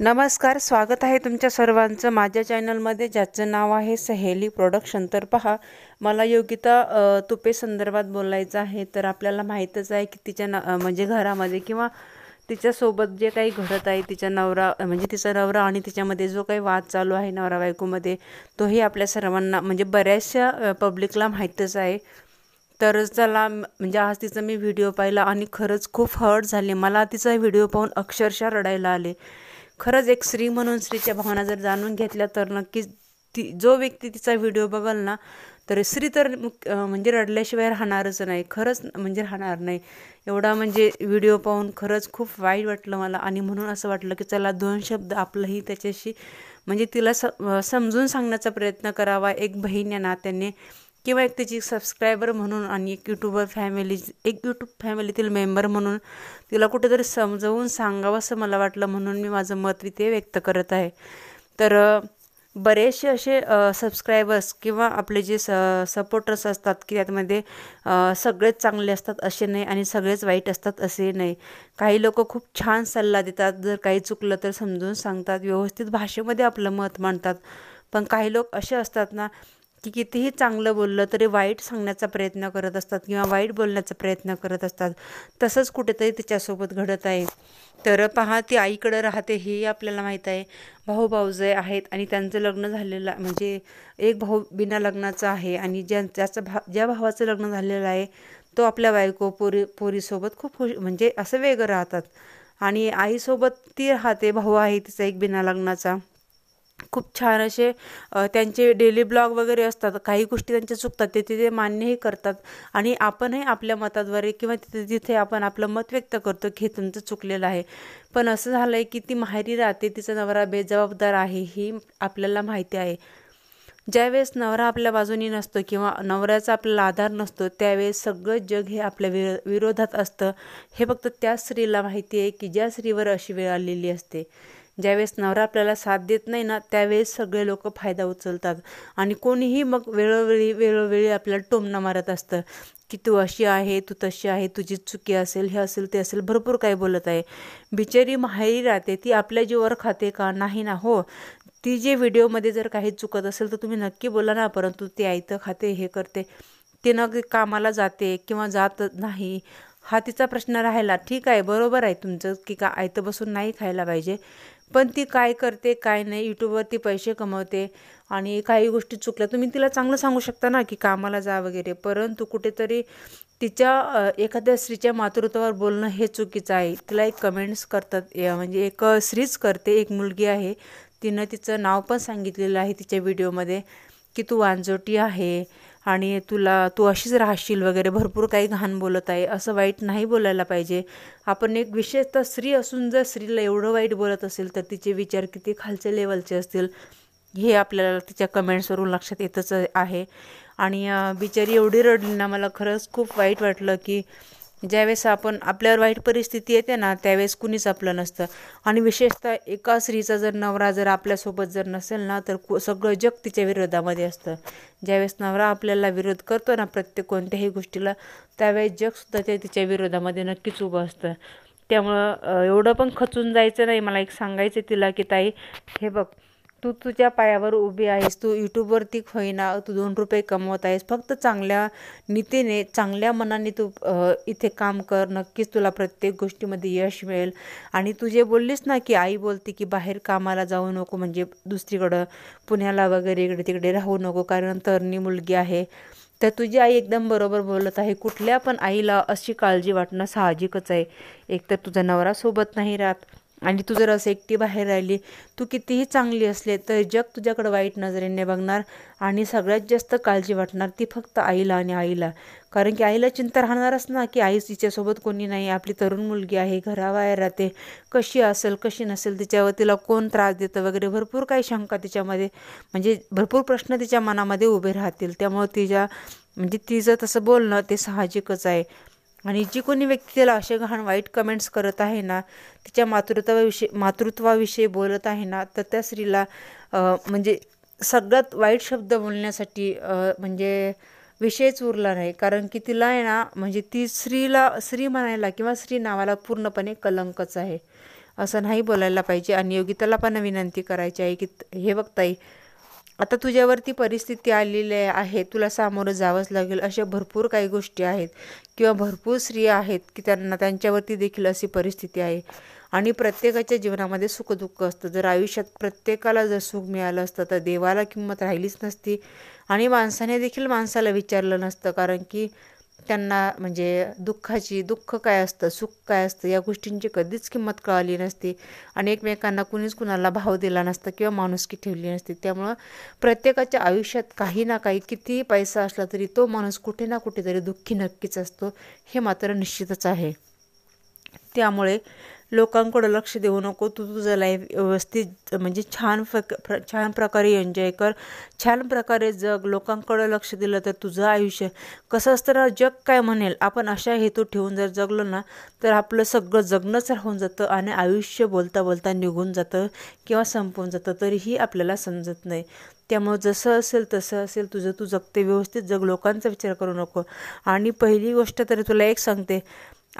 नमस्कार स्वागत आहे तुमच्या सर्वांचं माझ्या चॅनलमध्ये ज्याचं नाव आहे सहेली प्रोडक्शन तर पहा मला योगिता तुपे संदर्भात बोलायचं आहे तर आपल्याला माहीतच आहे की तिच्या न म्हणजे घरामध्ये किंवा तिच्यासोबत जे काही घडत आहे तिच्या नवरा म्हणजे तिचा नवरा आणि तिच्यामध्ये जो काही वाद चालू आहे नवरा बायकोमध्ये तोही आपल्या सर्वांना म्हणजे बऱ्याचशा पब्लिकला माहीतच आहे तर चला म्हणजे आज तिचा मी व्हिडिओ पाहिला आणि खरंच खूप हर्ट झाले मला तिचा व्हिडिओ पाहून अक्षरशः रडायला आले खरंच एक स्त्री म्हणून स्त्रीच्या भावना जर जाणून घेतल्या तर नक्कीच ती जो व्यक्ती तिचा व्हिडिओ बघाल ना तर स्त्री तर म्हणजे रडल्याशिवाय राहणारच नाही खरंच म्हणजे राहणार नाही एवढा म्हणजे व्हिडिओ पाहून खरंच खूप वाईट वाटलं मला आणि म्हणून असं वाटलं की चला दोन शब्द आपलंही त्याच्याशी म्हणजे तिला स समजून सांगण्याचा प्रयत्न करावा एक बहीण या नात्याने किंवा एक तिची सबस्क्रायबर म्हणून आणि एक यूट्यूबर फॅमिली एक यूट्यूब फॅमिलीतील मेंबर म्हणून तिला कुठेतरी समजवून सांगावं असं मला वाटलं म्हणून मी माझं मत इथे व्यक्त करत आहे तर बरेचसे असे सबस्क्रायबर्स किंवा आपले जे स सपोर्टर्स असतात की त्यातमध्ये सगळेच चांगले असतात असे नाही आणि सगळेच वाईट असतात असे नाही काही लोक खूप छान सल्ला देतात जर काही चुकलं तर समजून सांगतात व्यवस्थित भाषेमध्ये आपलं मत मांडतात पण काही लोक असे असतात ना की कितीही चांगलं बोललं तरी वाईट सांगण्याचा प्रयत्न करत असतात किंवा वाईट बोलण्याचा प्रयत्न करत असतात तसंच कुठेतरी तिच्यासोबत घडत आहे तर पहा ती आईकडं राहते हे आपल्याला माहीत आहे भाऊ भाऊजे आहेत आणि त्यांचं लग्न झालेलं म्हणजे एक भाऊ बिना लग्नाचा आहे आणि ज्या ज्याचं भा ज्या भावाचं लग्न झालेलं आहे तो आपल्या बायको पोरी पोरीसोबत खूप खुश म्हणजे असं वेगळं राहतात आणि आईसोबत ती राहते भाऊ आहे तिचा एक बिना लग्नाचा खूप छान असे त्यांचे डेली ब्लॉग वगैरे असतात काही गोष्टी त्यांच्या चुकतात ते तिथे मान्यही करतात आणि आपणही आपल्या मताद्वारे किंवा तिथे तिथे आपण आपलं मत व्यक्त करतो की हे तुमचं चुकलेलं आहे पण असं झालं आहे की ती माहेरी राहते तिचा नवरा बेजबाबदार आहे ही आपल्याला माहिती आहे ज्यावेळेस नवरा आपल्या बाजूनी नसतो किंवा नवऱ्याचा आपल्याला आधार नसतो त्यावेळेस सगळं जग हे आपल्या विरो विरोधात असतं हे फक्त त्या स्त्रीला माहिती आहे की ज्या स्त्रीवर अशी वेळ आलेली असते ज्यावेळेस नवरा आपल्याला साथ देत नाही ना त्यावेळेस सगळे लोक फायदा उचलतात आणि कोणीही मग वेळोवेळी वेळोवेळी आपल्याला टोमणं मारत असतं की तू अशी आहे तू तशी आहे तुझी चुकी असेल हे असेल ते असेल भरपूर काही बोलत आहे बिचारी माहेरी राहते ती आपल्या जीवर खाते का नाही ना हो ती जे व्हिडिओमध्ये जर काही चुकत असेल तर तुम्ही नक्की बोला ना परंतु ती आयतं खाते हे करते ते न कामाला जाते किंवा जात नाही हा तिचा प्रश्न राहिला ठीक आहे बरोबर आहे तुमचं की का आयतं बसून नाही खायला पाहिजे पण ती काय करते काय नाही यूट्यूबवर ती पैसे कमवते आणि काही गोष्टी चुकल्या तुम्ही तिला चांगलं सांगू शकता ना की कामाला जा वगैरे परंतु कुठेतरी तिच्या एखाद्या स्त्रीच्या मातृत्वावर बोलणं हे चुकीचं आहे तिला एक कमेंट्स करतात म्हणजे एक स्त्रीच करते एक मुलगी आहे तिनं तिचं नाव पण सांगितलेलं आहे तिच्या व्हिडिओमध्ये की तू वांजोटी आहे आणि तुला तू अशीच राहशील वगैरे भरपूर काही घाण बोलत आहे असं वाईट नाही बोलायला पाहिजे आपण एक विशेषतः स्त्री असून जर स्त्रीला एवढं वाईट बोलत असेल तर तिचे विचार किती खालच्या लेवलचे असतील हे आपल्याला तिच्या कमेंट्सवरून लक्षात येतच आहे आणि बिचारी एवढी रडली ना मला खरंच खूप वाईट वाटलं की ज्यावेळेस आपण आपल्यावर वाईट परिस्थिती येते ना त्यावेळेस कुणीच आपलं नसतं आणि विशेषतः एका स्त्रीचा जर नवरा जर आपल्यासोबत जर नसेल ना तर सगळं जग तिच्या विरोधामध्ये असतं ज्यावेळेस नवरा आपल्याला विरोध करतो ना प्रत्येक कोणत्याही गोष्टीला त्यावेळेस जगसुद्धा ते तिच्या विरोधामध्ये नक्कीच उभं असतं त्यामुळं एवढं पण खचून जायचं नाही मला एक सांगायचं तिला की ताई हे बघ तू तुझ्या पायावर उभी आहेस तू यूट्यूबवरती होईना तू दोन रुपये कमवत आहेस फक्त चांगल्या नीतीने चांगल्या मनाने तू इथे काम कर नक्कीच तुला प्रत्येक गोष्टीमध्ये यश मिळेल आणि तू जे बोललीस ना की आई बोलते की बाहेर कामाला जाऊ नको म्हणजे दुसरीकडं पुण्याला वगैरे इकडे तिकडे राहू नको कारण तरणी मुलगी आहे तर तुझी आई एकदम बरोबर बोलत आहे कुठल्या पण आईला अशी काळजी वाटणं साहजिकच आहे एकतर तुझा नवरा सोबत नाही राहत आणि तू जर असं एकटी बाहेर राहिली तू कितीही चांगली असले तर जग तुझ्याकडे वाईट नजरेने बघणार आणि सगळ्यात जास्त काळजी वाटणार ती फक्त आईला आणि आईला कारण की आईला चिंता राहणारच ना की आई तिच्यासोबत कोणी नाही आपली तरुण मुलगी आहे घराबाहेर राहते कशी असेल कशी नसेल तिच्यावर तिला कोण त्रास देतं वगैरे भरपूर काही शंका तिच्यामध्ये म्हणजे भरपूर प्रश्न तिच्या मनामध्ये उभे राहतील त्यामुळे तिच्या म्हणजे तिचं तसं बोलणं ते साहजिकच आहे आणि जी कोणी व्यक्ती त्याला असे घाण वाईट कमेंट्स करत आहे ना तिच्या मातृत्वाविषयी मातृत्वाविषयी बोलत आहे ना तर त्या स्त्रीला म्हणजे सगळ्यात वाईट शब्द बोलण्यासाठी म्हणजे विषयच उरला नाही कारण की तिला आहे ना म्हणजे ती स्त्रीला स्त्री म्हणायला किंवा स्त्री नावाला पूर्णपणे कलंकच आहे असं नाही बोलायला पाहिजे आणि योगिताला पण विनंती करायची आहे की हे बघताई आता तुझ्यावरती परिस्थिती आलेली आहे तुला सामोरं जावंच लागेल अशा भरपूर काही गोष्टी आहेत किंवा भरपूर स्त्रिया आहेत की त्यांना त्यांच्यावरती देखील अशी परिस्थिती आहे आणि प्रत्येकाच्या जीवनामध्ये सुखदुःख असतं जर आयुष्यात प्रत्येकाला जर सुख मिळालं असतं तर देवाला किंमत राहिलीच नसती आणि माणसाने देखील माणसाला विचारलं नसतं कारण की त्यांना म्हणजे दुःखाची दुःख काय असतं सुख काय असतं या गोष्टींची कधीच किंमत कळाली नसती आणि एकमेकांना कुणीच कुणाला भाव दिला नसता किंवा माणुसकी ठेवली नसती त्यामुळं प्रत्येकाच्या आयुष्यात काही ना काही कितीही पैसा असला तरी तो माणूस कुठे ना कुठेतरी दुःखी नक्कीच असतो हे मात्र निश्चितच आहे त्यामुळे लोकांकडं लक्ष देऊ नको तू तुझं लाईफ व्यवस्थित म्हणजे छान छान प्रकारे एन्जॉय कर छान प्रकारे जग लोकांकडं लक्ष दिलं तर तुझं आयुष्य कसं असतं जग काय म्हणेल आपण अशा हेतू ठेवून जर जगलो ना तर आपलं सगळं जगणंच राहून जातं आणि आयुष्य बोलता बोलता निघून जातं किंवा संपून जातं तरीही आपल्याला समजत नाही त्यामुळं जसं असेल तसं असेल तुझं तू जगते व्यवस्थित जग लोकांचा विचार करू नको आणि पहिली गोष्ट तरी तुला एक सांगते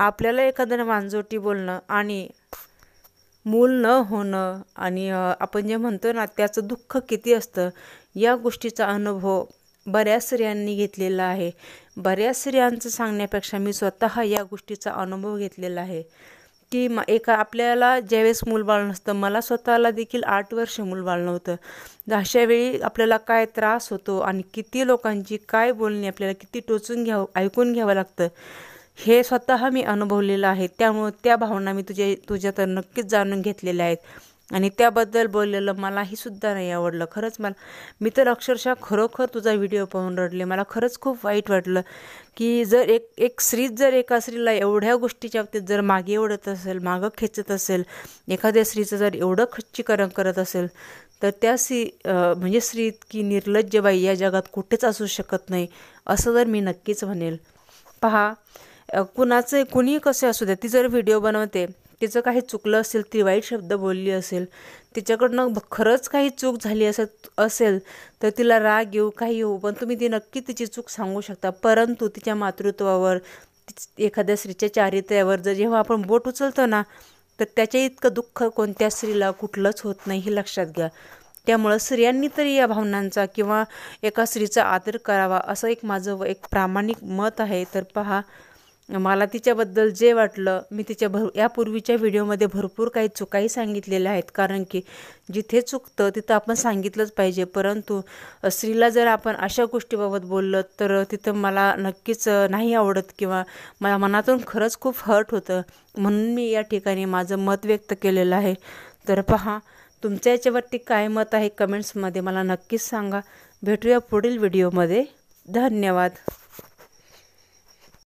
आपल्याला एखादं वांजोटी बोलणं आणि मूल न होणं आणि आपण जे म्हणतो ना त्याचं दुःख किती असतं या गोष्टीचा अनुभव बऱ्याच स्त्रियांनी घेतलेला आहे बऱ्याच स्त्रियांचं सांगण्यापेक्षा मी स्वतः या गोष्टीचा अनुभव घेतलेला आहे की म एका आपल्याला ज्यावेळेस मूलबाळ नसतं मला स्वतःला देखील आठ वर्ष मूलबाळ नव्हतं अशा वेळी आपल्याला काय त्रास होतो आणि किती लोकांची काय बोलणी आपल्याला किती टोचून घ्यावं ऐकून घ्यावं लागतं हे स्वतः मी अनुभवलेलं आहे त्यामुळं त्या भावना मी तुझ्या तुझ्या तर नक्कीच जाणून घेतलेल्या आहेत आणि त्याबद्दल बोललेलं मलाही सुद्धा नाही आवडलं खरंच मला मी तर अक्षरशः खरोखर तुझा व्हिडिओ पाहून रडले मला खरंच खूप वाईट वाटलं की जर एक एक स्त्री जर एका स्त्रीला एवढ्या गोष्टीच्या बाबतीत जर मागे ओढत असेल मागं खेचत असेल एखाद्या स्त्रीचं जर एवढं खच्चीकरण करत असेल तर त्या स्त्री म्हणजे स्त्री इतकी निर्लज्ज बाई या जगात कुठेच असू शकत नाही असं जर मी नक्कीच म्हणेल पहा कुणाचे कुणी कसे असू दे ती जर व्हिडिओ बनवते तिचं काही चुकलं असेल ती वाईट शब्द बोलली असेल तिच्याकडनं खरंच काही चूक झाली असं असेल तर तिला राग येऊ काही येऊ पण तुम्ही ती नक्की तिची चूक सांगू शकता परंतु तिच्या मातृत्वावर एखाद्या स्त्रीच्या चारित्र्यावर जर जेव्हा आपण बोट उचलतो ना तर त्याच्या इतकं दुःख कोणत्या स्त्रीला कुठलंच होत नाही हे लक्षात घ्या त्यामुळं स्त्रियांनी तरी या भावनांचा किंवा एका स्त्रीचा आदर करावा असं एक माझं एक प्रामाणिक मत आहे तर पहा मला तिच्याबद्दल जे वाटलं मी तिच्या भर यापूर्वीच्या व्हिडिओमध्ये भरपूर काही चुकाही सांगितलेल्या आहेत कारण की जिथे चुकतं तिथं आपण सांगितलंच पाहिजे परंतु स्त्रीला जर आपण अशा गोष्टीबाबत बोललं तर तिथं मला नक्कीच नाही आवडत किंवा मला मनातून खरंच खूप हर्ट होतं म्हणून मी या ठिकाणी माझं मत व्यक्त केलेलं आहे तर पहा तुमच्या याच्यावरती काय मत आहे कमेंट्समध्ये मला नक्कीच सांगा भेटूया पुढील व्हिडिओमध्ये धन्यवाद